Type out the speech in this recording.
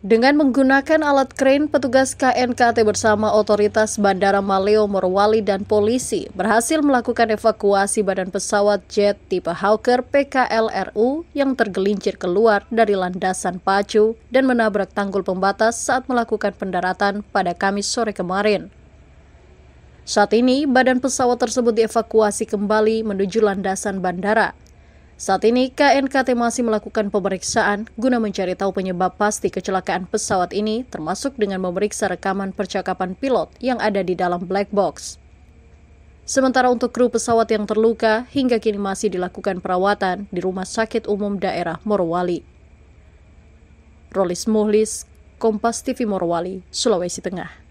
Dengan menggunakan alat krain, petugas KNKT bersama otoritas Bandara Maleo Morwali dan polisi berhasil melakukan evakuasi badan pesawat jet tipe Hawker PKLRU yang tergelincir keluar dari landasan pacu dan menabrak tanggul pembatas saat melakukan pendaratan pada Kamis sore kemarin. Saat ini, badan pesawat tersebut dievakuasi kembali menuju landasan bandara. Saat ini KNKT masih melakukan pemeriksaan guna mencari tahu penyebab pasti kecelakaan pesawat ini termasuk dengan memeriksa rekaman percakapan pilot yang ada di dalam black box. Sementara untuk kru pesawat yang terluka, hingga kini masih dilakukan perawatan di Rumah Sakit Umum Daerah Morowali. Rolis Muhlis, Kompas TV Morowali, Sulawesi Tengah.